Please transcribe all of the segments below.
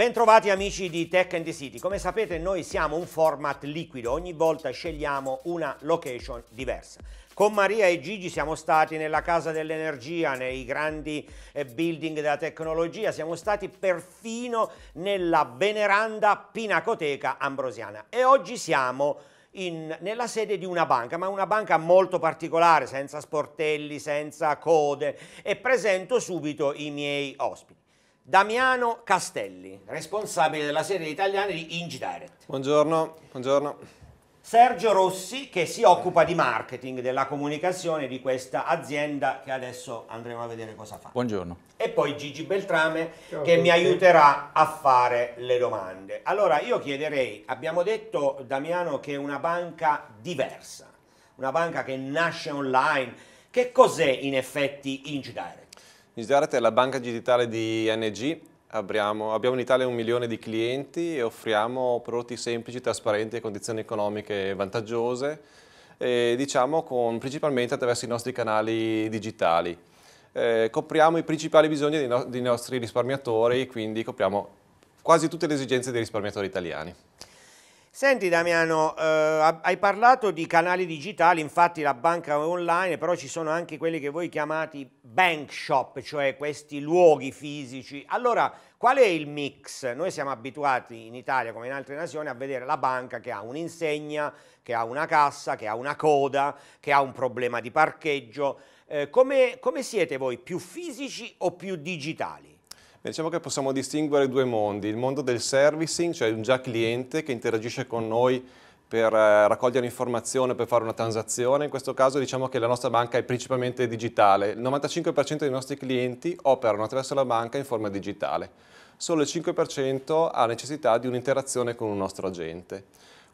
Bentrovati amici di Tech and the City, come sapete noi siamo un format liquido, ogni volta scegliamo una location diversa. Con Maria e Gigi siamo stati nella casa dell'energia, nei grandi eh, building della tecnologia, siamo stati perfino nella veneranda pinacoteca ambrosiana e oggi siamo in, nella sede di una banca, ma una banca molto particolare, senza sportelli, senza code e presento subito i miei ospiti. Damiano Castelli, responsabile della serie italiana di Ingi Direct. Buongiorno, buongiorno. Sergio Rossi che si occupa di marketing, della comunicazione di questa azienda che adesso andremo a vedere cosa fa. Buongiorno. E poi Gigi Beltrame Ciao che mi aiuterà a fare le domande. Allora io chiederei, abbiamo detto Damiano che è una banca diversa, una banca che nasce online, che cos'è in effetti Ingi Direct? In è la banca digitale di NG, abbiamo, abbiamo in Italia un milione di clienti e offriamo prodotti semplici, trasparenti e condizioni economiche vantaggiose, e, diciamo con, principalmente attraverso i nostri canali digitali. Eh, copriamo i principali bisogni dei, no dei nostri risparmiatori, quindi copriamo quasi tutte le esigenze dei risparmiatori italiani. Senti Damiano, eh, hai parlato di canali digitali, infatti la banca è online, però ci sono anche quelli che voi chiamate bank shop, cioè questi luoghi fisici. Allora, qual è il mix? Noi siamo abituati in Italia, come in altre nazioni, a vedere la banca che ha un'insegna, che ha una cassa, che ha una coda, che ha un problema di parcheggio. Eh, come, come siete voi, più fisici o più digitali? Diciamo che possiamo distinguere due mondi, il mondo del servicing, cioè un già cliente che interagisce con noi per eh, raccogliere informazioni, per fare una transazione. In questo caso diciamo che la nostra banca è principalmente digitale. Il 95% dei nostri clienti operano attraverso la banca in forma digitale. Solo il 5% ha necessità di un'interazione con un nostro agente.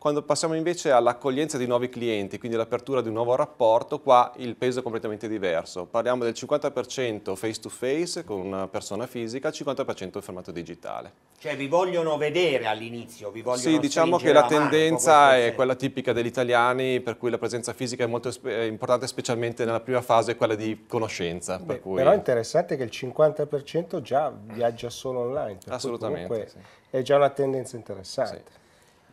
Quando passiamo invece all'accoglienza di nuovi clienti, quindi l'apertura di un nuovo rapporto, qua il peso è completamente diverso. Parliamo del 50% face to face con una persona fisica, 50% in formato digitale. Cioè vi vogliono vedere all'inizio, vi vogliono Sì, diciamo che la, la tendenza è quella tipica degli italiani, per cui la presenza fisica è molto importante, specialmente nella prima fase, quella di conoscenza. Beh, per cui... Però è interessante che il 50% già viaggia solo online. Assolutamente. Sì. È già una tendenza interessante. Sì.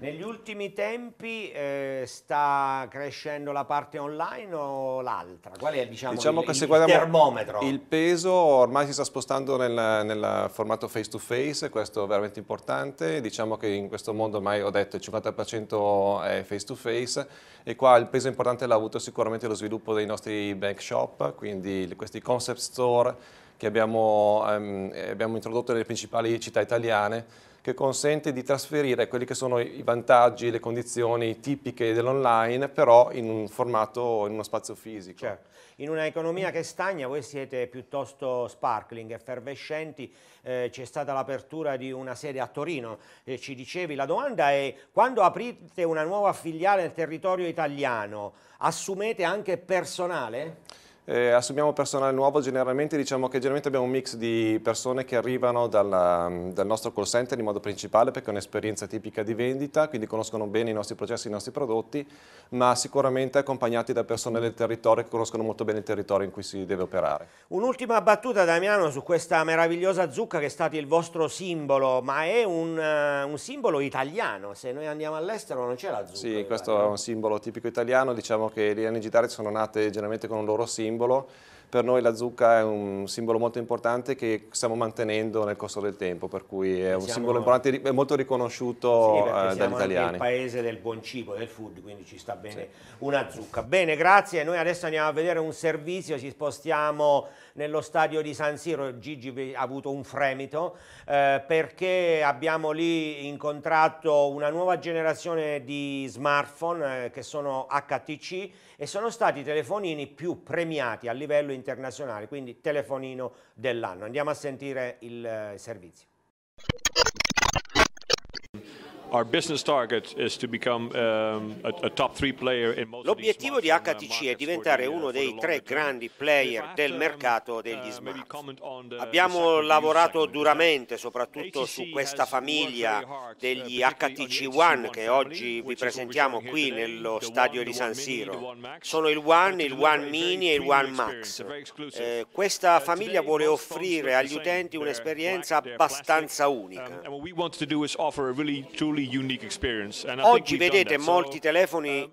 Negli ultimi tempi eh, sta crescendo la parte online o l'altra? Qual è diciamo, diciamo il, che se il termometro? Il peso ormai si sta spostando nel, nel formato face to face, questo è veramente importante. Diciamo che in questo mondo ormai ho detto il 50% è face to face e qua il peso importante l'ha avuto sicuramente lo sviluppo dei nostri bank shop, quindi questi concept store che abbiamo, um, abbiamo introdotto nelle principali città italiane che consente di trasferire quelli che sono i vantaggi, le condizioni tipiche dell'online, però in un formato, in uno spazio fisico. Certo. In un'economia che stagna voi siete piuttosto sparkling, effervescenti, eh, c'è stata l'apertura di una sede a Torino, eh, ci dicevi, la domanda è quando aprite una nuova filiale nel territorio italiano, assumete anche personale? Eh, assumiamo personale nuovo, generalmente diciamo che generalmente abbiamo un mix di persone che arrivano dalla, dal nostro call center in modo principale perché è un'esperienza tipica di vendita, quindi conoscono bene i nostri processi, i nostri prodotti, ma sicuramente accompagnati da persone del territorio che conoscono molto bene il territorio in cui si deve operare. Un'ultima battuta Damiano su questa meravigliosa zucca che è stato il vostro simbolo, ma è un, uh, un simbolo italiano, se noi andiamo all'estero non c'è la zucca. Sì, questo è un simbolo tipico italiano, diciamo che le ONG Dare sono nate generalmente con un loro simbolo, simbolo, per noi la zucca è un simbolo molto importante che stiamo mantenendo nel corso del tempo, per cui è un siamo, simbolo importante, è molto riconosciuto sì, eh, dagli italiani. È il paese del buon cibo, del food, quindi ci sta bene sì. una zucca. Bene, grazie. Noi adesso andiamo a vedere un servizio, ci spostiamo nello stadio di San Siro Gigi ha avuto un fremito eh, perché abbiamo lì incontrato una nuova generazione di smartphone eh, che sono HTC e sono stati i telefonini più premiati a livello internazionale, quindi telefonino dell'anno. Andiamo a sentire il eh, servizio. L'obiettivo di HTC uh, è diventare uh, uno dei tre grandi player del um, mercato uh, degli smartphone. Abbiamo lavorato duramente soprattutto su questa famiglia degli HTC One che oggi vi presentiamo qui nello stadio di San Siro. Sono il One, il One Mini e il One Max. Eh, questa famiglia vuole offrire agli utenti un'esperienza abbastanza um, unica. Oggi vedete molti uh, telefoni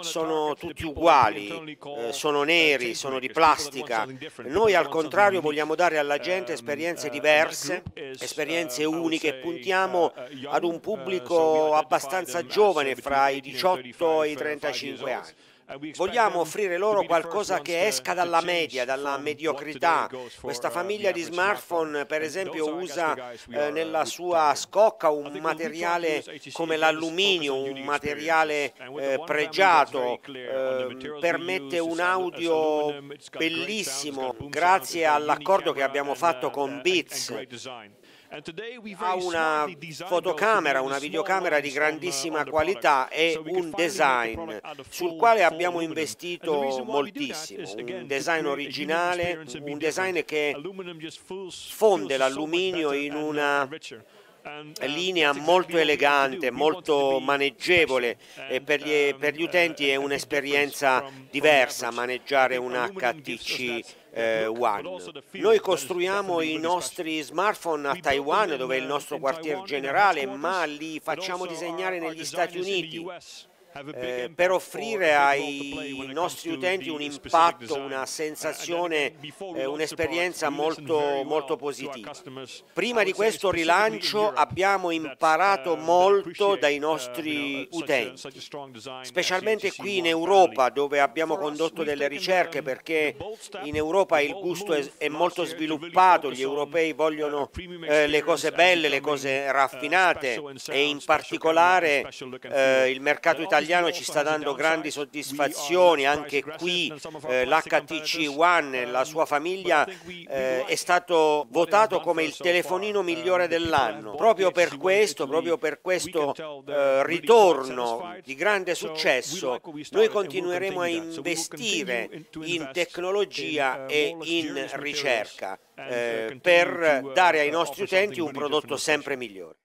sono tutti uguali, eh, sono uh, neri, sono di plastica. Noi al contrario vogliamo dare alla gente um, esperienze uh, diverse, esperienze uniche. Puntiamo ad un pubblico abbastanza giovane fra i 18 e i 35 anni. Uh, Vogliamo offrire loro qualcosa che esca dalla media, dalla mediocrità. Uh, Questa famiglia di smartphone, per esempio, usa eh, nella sua scocca un materiale come l'alluminio, un materiale eh, pregiato, eh, permette un audio bellissimo grazie all'accordo che abbiamo fatto uh, con Beats ha una fotocamera, una videocamera di uh, grandissima qualità e un design sul quale abbiamo investito moltissimo, un design originale, un design che fonde l'alluminio in uh, una uh, linea molto elegante, molto maneggevole e per gli, um, per gli utenti è un'esperienza diversa maneggiare un HTC eh, One. Noi costruiamo i nostri smartphone a Taiwan, dove è il nostro quartier generale, ma li facciamo disegnare negli Stati Uniti. Eh, per offrire ai nostri utenti un impatto, una uh, sensazione, eh, un'esperienza molto, molto positiva. Prima di questo rilancio abbiamo imparato uh, molto dai uh, nostri utenti, specialmente qui in Europa dove abbiamo condotto delle ricerche um, perché in Europa il gusto è, è molto sviluppato, gli europei vogliono eh, le cose belle, le cose raffinate e in particolare eh, il mercato italiano italiano ci sta dando grandi soddisfazioni, anche qui eh, l'HTC One, la sua famiglia, eh, è stato votato come il telefonino migliore dell'anno. Proprio per questo, proprio per questo eh, ritorno di grande successo, noi continueremo a investire in tecnologia e in ricerca eh, per dare ai nostri utenti un prodotto sempre migliore.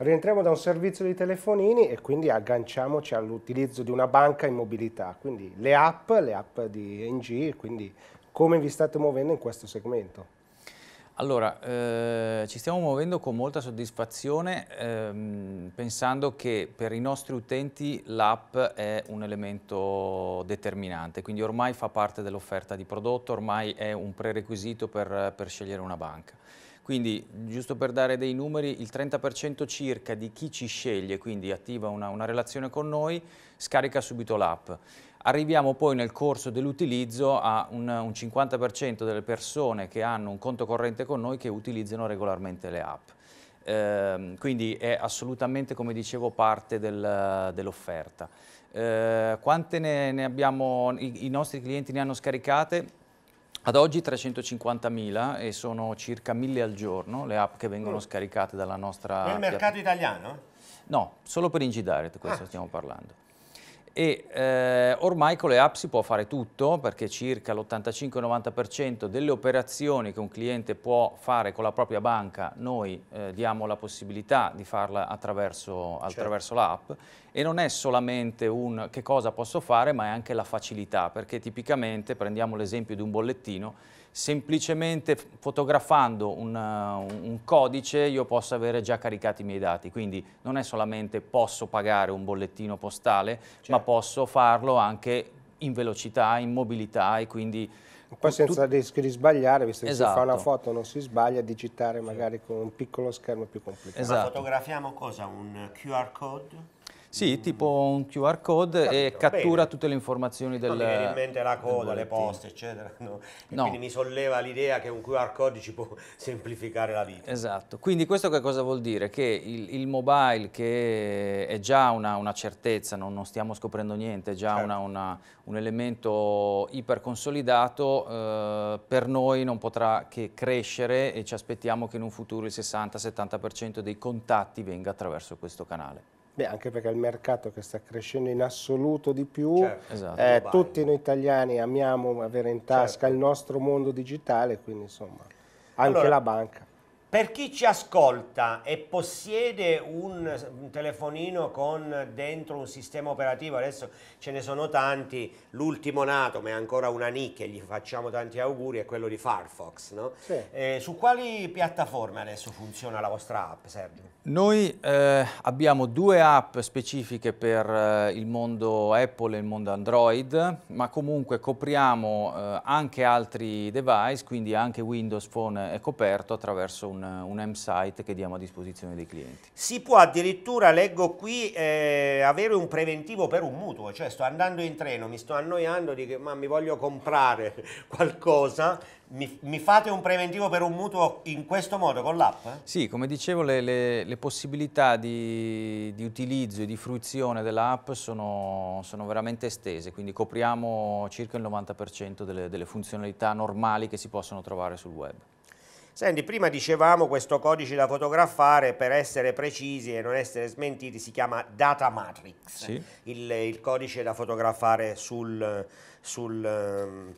Rientriamo da un servizio di telefonini e quindi agganciamoci all'utilizzo di una banca in mobilità, quindi le app, le app di NG, quindi come vi state muovendo in questo segmento? Allora, eh, ci stiamo muovendo con molta soddisfazione ehm, pensando che per i nostri utenti l'app è un elemento determinante, quindi ormai fa parte dell'offerta di prodotto, ormai è un prerequisito per, per scegliere una banca. Quindi, giusto per dare dei numeri, il 30% circa di chi ci sceglie, quindi attiva una, una relazione con noi, scarica subito l'app. Arriviamo poi nel corso dell'utilizzo a un, un 50% delle persone che hanno un conto corrente con noi che utilizzano regolarmente le app. Eh, quindi è assolutamente, come dicevo, parte del, dell'offerta. Eh, quante ne, ne abbiamo, i, i nostri clienti ne hanno scaricate? Ad oggi 350.000 e sono circa 1.000 al giorno le app che vengono mm. scaricate dalla nostra... Nel mercato italiano? No, solo per Ingidirect questo ah. stiamo parlando e eh, ormai con le app si può fare tutto perché circa l'85-90% delle operazioni che un cliente può fare con la propria banca noi eh, diamo la possibilità di farla attraverso, certo. attraverso certo. l'app e non è solamente un che cosa posso fare ma è anche la facilità perché tipicamente prendiamo l'esempio di un bollettino semplicemente fotografando un, un, codice io posso avere già caricati i miei dati, quindi non è solamente posso pagare un bollettino postale, certo. ma posso farlo anche in velocità, in mobilità e quindi... Poi senza tu... rischio di sbagliare, visto che esatto. si fa una foto non si sbaglia, digitare magari con un piccolo schermo più complicato. Esatto. Ma fotografiamo cosa? Un QR code? Sì, tipo un QR code Capito, e cattura bene. tutte le informazioni del... Non viene in mente la coda, le poste, eccetera. No? No. Quindi mi solleva l'idea che un QR code ci può semplificare la vita. Esatto, quindi questo che cosa vuol dire? Che il, il mobile, che è già una, una certezza, non, non, stiamo scoprendo niente, è già certo. una, una, un elemento iperconsolidato, eh, per noi non potrà che crescere e ci aspettiamo che in un futuro il 60-70% dei contatti venga attraverso questo canale. Beh, anche perché è il mercato che sta crescendo in assoluto di più, certo, esatto, eh, tutti noi italiani amiamo avere in tasca certo. il nostro mondo digitale, quindi insomma anche allora, la banca. Per chi ci ascolta e possiede un telefonino con dentro un sistema operativo, adesso ce ne sono tanti, l'ultimo nato, ma è ancora una nicchia, gli facciamo tanti auguri, è quello di Firefox. No? Sì. Eh, su quali piattaforme adesso funziona la vostra app, Sergio? Noi eh, abbiamo due app specifiche per eh, il mondo Apple e il mondo Android, ma comunque copriamo eh, anche altri device, quindi anche Windows Phone è coperto attraverso un un, un M-Site che diamo a disposizione dei clienti. Si può addirittura, leggo qui, eh, avere un preventivo per un mutuo, cioè sto andando in treno, mi sto annoiando, dico ma mi voglio comprare qualcosa, mi, mi, fate un preventivo per un mutuo in questo modo con l'app? Sì, come dicevo le, le, le possibilità di, di, utilizzo e di fruizione dell'app sono, sono, veramente estese, quindi copriamo circa il 90% delle, delle funzionalità normali che si possono trovare sul web. Senti, prima dicevamo questo codice da fotografare per essere precisi e non essere smentiti si chiama Data Matrix, sì. il, il, codice da fotografare sul, sul, ehm,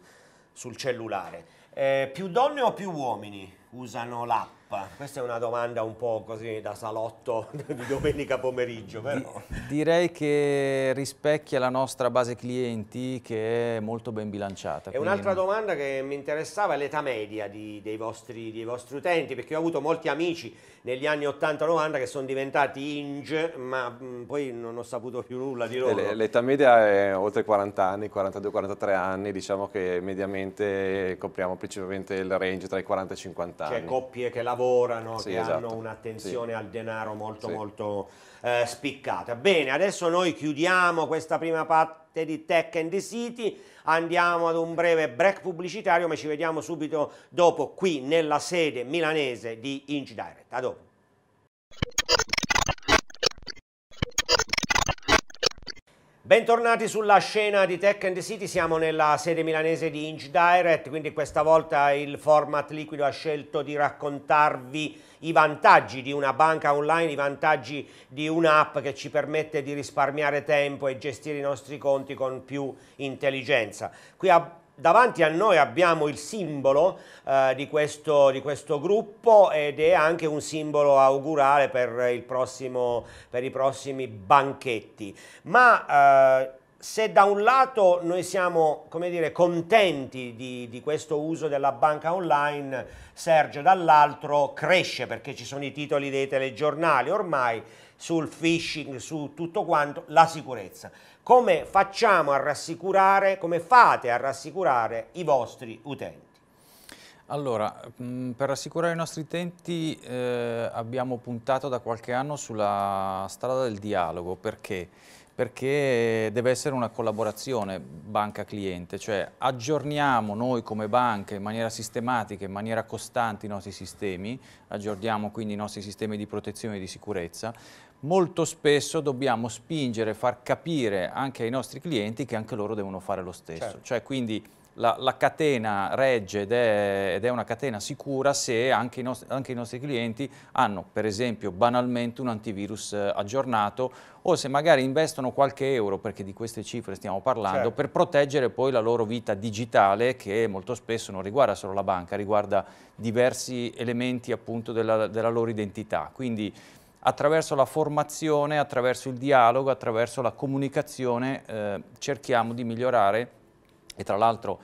sul cellulare. Eh, più donne o più uomini usano l'app? tappa? Questa è una domanda un po' così da salotto di domenica pomeriggio, però. Di, direi che rispecchia la nostra base clienti che è molto ben bilanciata. E un'altra domanda che mi interessava è l'età media di, dei, vostri, dei, vostri, utenti, perché ho avuto molti amici negli anni 80-90 che sono diventati inge, ma poi non ho saputo più nulla di eh, loro. L'età media è oltre 40 anni, 42-43 anni, diciamo che mediamente copriamo principalmente il range tra i 40 e i 50 cioè, anni. Cioè coppie che lavorano lavorano, sì, che esatto. hanno un'attenzione sì. al denaro molto sì. molto eh, spiccata. Bene, adesso noi chiudiamo questa prima parte di Tech and the City, andiamo ad un breve break pubblicitario ma ci vediamo subito dopo qui nella sede milanese di Inch Direct. A dopo. Bentornati sulla scena di Tech and City, siamo nella sede milanese di Inch Direct, quindi questa volta il format liquido ha scelto di raccontarvi i vantaggi di una banca online, i vantaggi di un'app che ci permette di risparmiare tempo e gestire i nostri conti con più intelligenza. Qui a Davanti a noi abbiamo il simbolo eh, di, questo, di, questo, gruppo ed è anche un simbolo augurale per, prossimo, per i prossimi banchetti. Ma eh, se da un lato noi siamo dire, contenti di, di, questo uso della banca online, Sergio dall'altro cresce perché ci sono i titoli dei telegiornali ormai sul phishing, su tutto quanto, la sicurezza come facciamo a rassicurare, come fate a rassicurare i vostri utenti? Allora, mm, per rassicurare i nostri utenti eh, abbiamo puntato da qualche anno sulla strada del dialogo, perché? Perché deve essere una collaborazione banca-cliente, cioè aggiorniamo noi come banca in maniera sistematica, in maniera costante i nostri sistemi, aggiorniamo quindi i nostri sistemi di protezione e di sicurezza, molto spesso dobbiamo spingere, far capire anche ai nostri clienti che anche loro devono fare lo stesso. Certo. Cioè, quindi la, la, catena regge ed è, ed è, una catena sicura se anche i, nostri, anche i, nostri, clienti hanno per esempio banalmente un antivirus eh, aggiornato o se magari investono qualche euro, perché di queste cifre stiamo parlando, certo. per proteggere poi la loro vita digitale che molto spesso non riguarda solo la banca, riguarda diversi elementi appunto della, della loro identità. Quindi, attraverso la formazione, attraverso il dialogo, attraverso la comunicazione eh, cerchiamo di migliorare e tra l'altro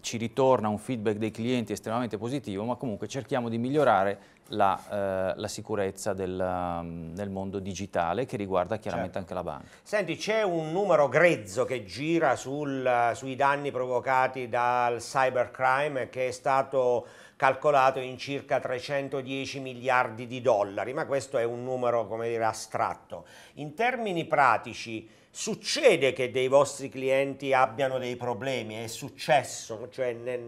ci ritorna un feedback dei clienti estremamente positivo, ma comunque cerchiamo di migliorare la, eh, la sicurezza del, nel um, mondo digitale che riguarda chiaramente certo. anche la banca. Senti, c'è un numero grezzo che gira sul, sui danni provocati dal cybercrime che è stato calcolato in circa 310 miliardi di dollari, ma questo è un numero come dire, astratto. In termini pratici succede che dei vostri clienti abbiano dei problemi, è successo, cioè nel,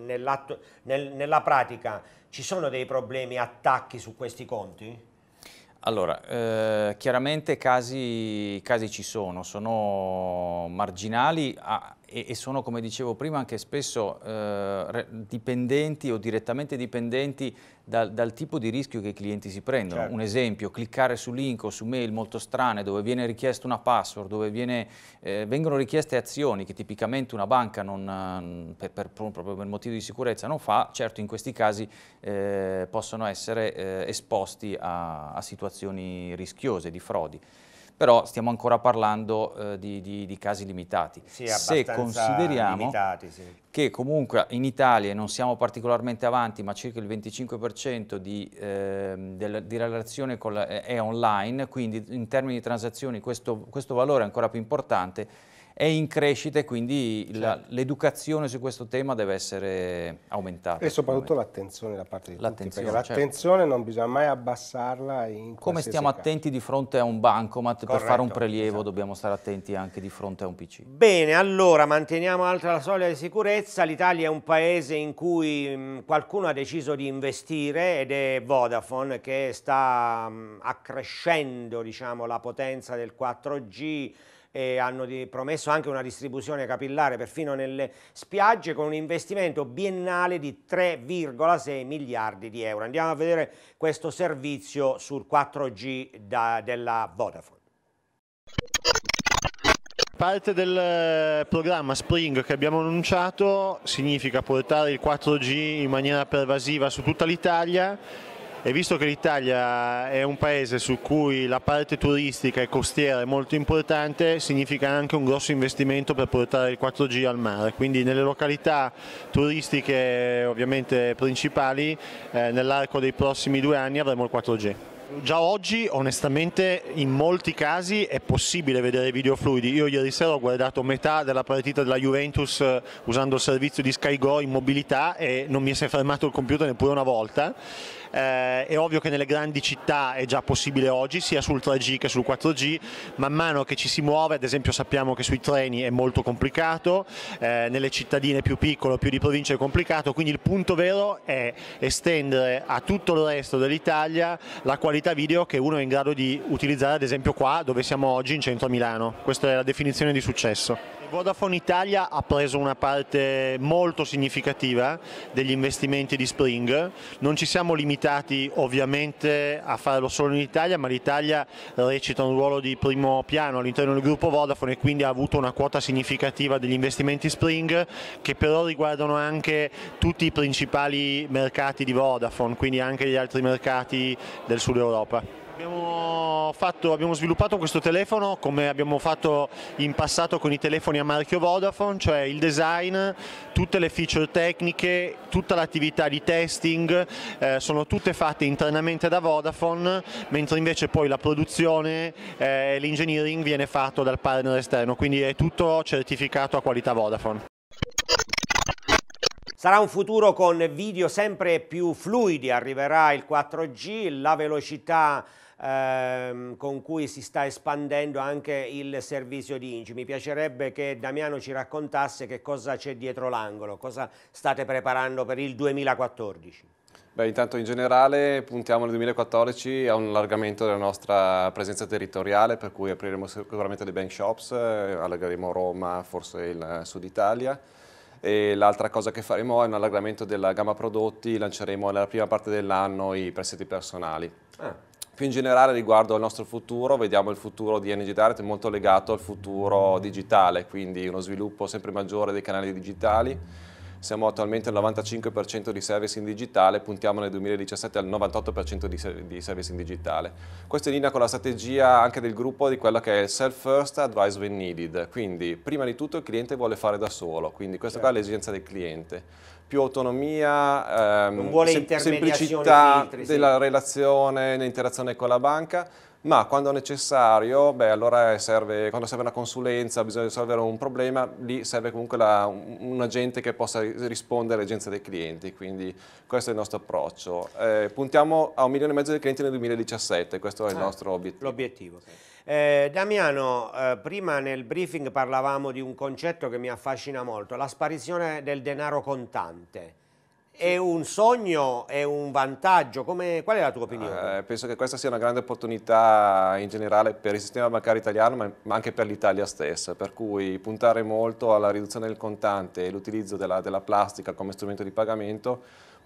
nella pratica ci sono dei problemi, attacchi su questi conti? Allora, eh, chiaramente casi, casi, ci sono, sono marginali a, ah, e, e, sono, come dicevo prima, anche spesso eh, dipendenti o direttamente dipendenti dal, dal, tipo di rischio che i clienti si prendono. Certo. Un esempio, cliccare su link o su mail molto strane dove viene richiesta una password, dove viene, eh, vengono richieste azioni che tipicamente una banca non, mm, per, per, proprio per motivi di sicurezza non fa, certo in questi casi eh, possono essere eh, esposti a, a situazioni rischiose di frodi però stiamo ancora parlando eh, di, di, di, casi limitati. Sì, Se consideriamo limitati, sì. che comunque in Italia non siamo particolarmente avanti, ma circa il 25% di, eh, della, di relazione la, è online, quindi in termini di transazioni questo, questo valore è ancora più importante, è in crescita e quindi certo. l'educazione su questo tema deve essere aumentata. E soprattutto l'attenzione da parte di tutti, perché l'attenzione certo. non bisogna mai abbassarla. Come stiamo caso. attenti di fronte a un bancomat Corretto, per fare un prelievo esatto. dobbiamo stare attenti anche di fronte a un PC. Bene, allora manteniamo alta la soglia di sicurezza, l'Italia è un paese in cui mh, mm, qualcuno ha deciso di investire ed è Vodafone che sta mh, mm, accrescendo diciamo, la potenza del 4G, e hanno promesso anche una distribuzione capillare perfino nelle spiagge con un investimento biennale di 3,6 miliardi di euro. Andiamo a vedere questo servizio sul 4G da, della Vodafone. Parte del eh, programma Spring che abbiamo annunciato significa portare il 4G in maniera pervasiva su tutta l'Italia e visto che l'Italia è un paese su cui la parte turistica e costiera è molto importante, significa anche un grosso investimento per portare il 4G al mare, quindi nelle località turistiche ovviamente principali eh, nell'arco dei prossimi due anni avremo il 4G. Già oggi onestamente in molti casi è possibile vedere video fluidi, io ieri sera ho guardato metà della partita della Juventus eh, usando il servizio di SkyGo in mobilità e non mi si è fermato il computer neppure una volta, eh, è ovvio che nelle grandi città è già possibile oggi sia sul 3G che sul 4G, man mano che ci si muove ad esempio sappiamo che sui treni è molto complicato, eh, nelle cittadine più piccole, più di provincia è complicato, quindi il punto vero è estendere a tutto il resto dell'Italia la qualità qualità video che uno è in grado di utilizzare ad esempio qua dove siamo oggi in centro a Milano. Questa è la definizione di successo. Vodafone Italia ha preso una parte molto significativa degli investimenti di Spring, non ci siamo limitati ovviamente a farlo solo in Italia, ma l'Italia recita un ruolo di primo piano all'interno del gruppo Vodafone e quindi ha avuto una quota significativa degli investimenti Spring che però riguardano anche tutti i principali mercati di Vodafone, quindi anche gli altri mercati del sud Europa. Abbiamo, fatto, abbiamo, sviluppato questo telefono come abbiamo fatto in passato con i telefoni a marchio Vodafone, cioè il design, tutte le feature tecniche, tutta l'attività di testing eh, sono tutte fatte internamente da Vodafone, mentre invece poi la produzione e eh, l'engineering viene fatto dal partner esterno, quindi è tutto certificato a qualità Vodafone. Sarà un futuro con video sempre più fluidi, arriverà il 4G, la velocità ehm, con cui si sta espandendo anche il servizio di Ingi. Mi piacerebbe che Damiano ci raccontasse che cosa c'è dietro l'angolo, cosa state preparando per il 2014. Beh, intanto in generale puntiamo nel 2014 a un allargamento della nostra presenza territoriale, per cui apriremo sicuramente dei bank shops, eh, allargheremo Roma, forse il eh, sud Italia e l'altra cosa che faremo è un allargamento della gamma prodotti, lanceremo nella prima parte dell'anno i prestiti personali. Ah. Più in generale riguardo al nostro futuro, vediamo il futuro di Energy Direct molto legato al futuro digitale, quindi uno sviluppo sempre maggiore dei canali digitali siamo attualmente al 95% di service in digitale, puntiamo nel 2017 al 98% di, di service in digitale. Questo è in linea con la strategia anche del gruppo di quello che è il self first, advice when needed, quindi prima di tutto il cliente vuole fare da solo, quindi questa certo. qua è l'esigenza del cliente più autonomia, ehm, sem semplicità filtri, sì. della relazione, l'interazione con la banca, ma quando è necessario, beh, allora serve, quando serve una consulenza, bisogna risolvere un problema, lì serve comunque la, un agente che possa rispondere alle esigenze dei clienti, quindi questo è il nostro approccio. Eh, puntiamo a un milione e mezzo di clienti nel 2017, questo è il ah, nostro obiettivo. L'obiettivo. Eh, Damiano, eh, prima nel briefing parlavamo di un concetto che mi affascina molto, la sparizione del denaro contante è un sogno, è un vantaggio, Come, qual è la tua opinione? Eh, penso che questa sia una grande opportunità in generale per il sistema bancario italiano ma, anche per l'Italia stessa, per cui puntare molto alla riduzione del contante e l'utilizzo della, della plastica come strumento di pagamento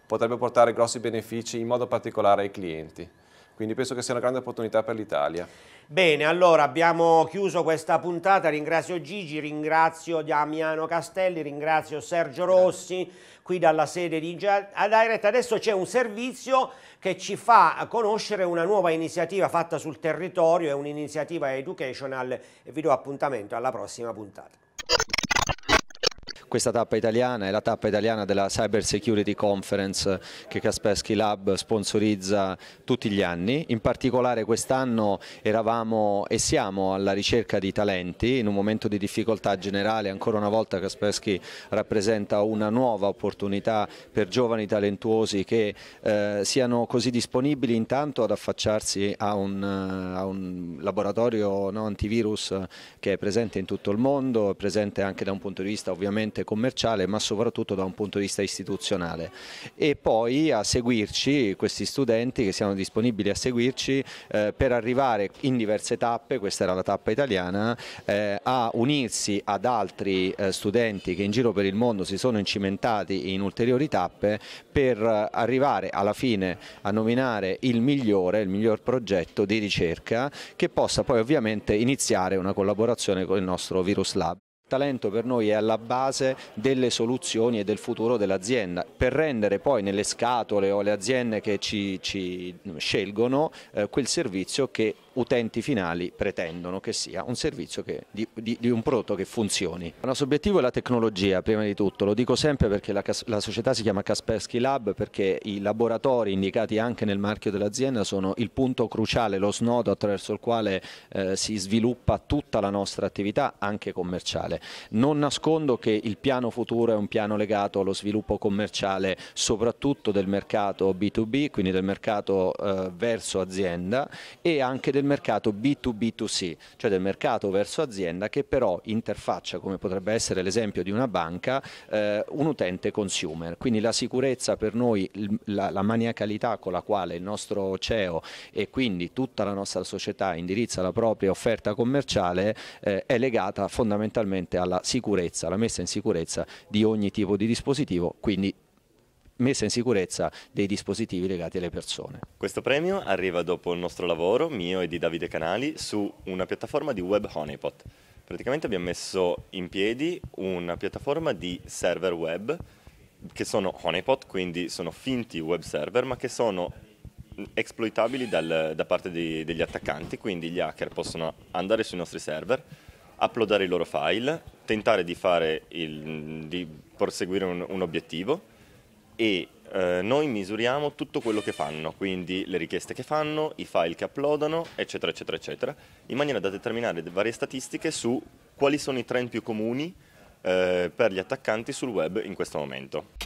potrebbe portare grossi benefici in modo particolare ai clienti. Quindi penso che sia una grande opportunità per l'Italia. Bene, allora abbiamo chiuso questa puntata, ringrazio Gigi, ringrazio Damiano Castelli, ringrazio Sergio Rossi qui dalla sede di Direct. Adesso c'è un servizio che ci fa conoscere una nuova iniziativa fatta sul territorio, è un'iniziativa educational. e Vi do appuntamento alla prossima puntata questa tappa italiana è la tappa italiana della Cyber Security Conference che Kaspersky Lab sponsorizza tutti gli anni, in particolare quest'anno eravamo e siamo alla ricerca di talenti in un momento di difficoltà generale, ancora una volta Kaspersky rappresenta una nuova opportunità per giovani talentuosi che eh, siano così disponibili intanto ad affacciarsi a un, a un laboratorio no, antivirus che è presente in tutto il mondo, è presente anche da un punto di vista ovviamente puramente commerciale ma soprattutto da un punto di vista istituzionale e poi a seguirci questi studenti che siano disponibili a seguirci eh, per arrivare in diverse tappe, questa era la tappa italiana, eh, a unirsi ad altri eh, studenti che in giro per il mondo si sono incimentati in ulteriori tappe per eh, arrivare alla fine a nominare il migliore, il miglior progetto di ricerca che possa poi ovviamente iniziare una collaborazione con il nostro Virus Lab talento per noi è alla base delle soluzioni e del futuro dell'azienda per rendere poi nelle scatole o le aziende che ci, ci scelgono eh, quel servizio che utenti finali pretendono che sia un servizio che, di, di, di, un prodotto che funzioni. Il nostro obiettivo è la tecnologia prima di tutto, lo dico sempre perché la, la società si chiama Kaspersky Lab perché i laboratori indicati anche nel marchio dell'azienda sono il punto cruciale, lo snodo attraverso il quale eh, si sviluppa tutta la nostra attività anche commerciale. Non nascondo che il piano futuro è un piano legato allo sviluppo commerciale soprattutto del mercato B2B, quindi del mercato eh, verso azienda e anche del del mercato B2B2C, cioè del mercato verso azienda che però interfaccia, come potrebbe essere l'esempio di una banca, eh, un utente consumer. Quindi la sicurezza per noi, la, la maniacalità con la quale il nostro CEO e quindi tutta la nostra società indirizza la propria offerta commerciale eh, è legata fondamentalmente alla sicurezza, alla messa in sicurezza di ogni tipo di dispositivo, quindi messa in sicurezza dei dispositivi legati alle persone. Questo premio arriva dopo il nostro lavoro, mio e di Davide Canali, su una piattaforma di web Honeypot. Praticamente abbiamo messo in piedi una piattaforma di server web che sono honeypot, quindi sono finti web server, ma che sono exploitabili dal, da parte di, degli attaccanti, quindi gli hacker possono andare sui nostri server, uploadare i loro file, tentare di, il, di perseguire un, un obiettivo e eh, noi misuriamo tutto quello che fanno, quindi le richieste che fanno, i file che uploadano, eccetera, eccetera, eccetera, in maniera da determinare varie statistiche su quali sono i trend più comuni eh, per gli attaccanti sul web in questo momento.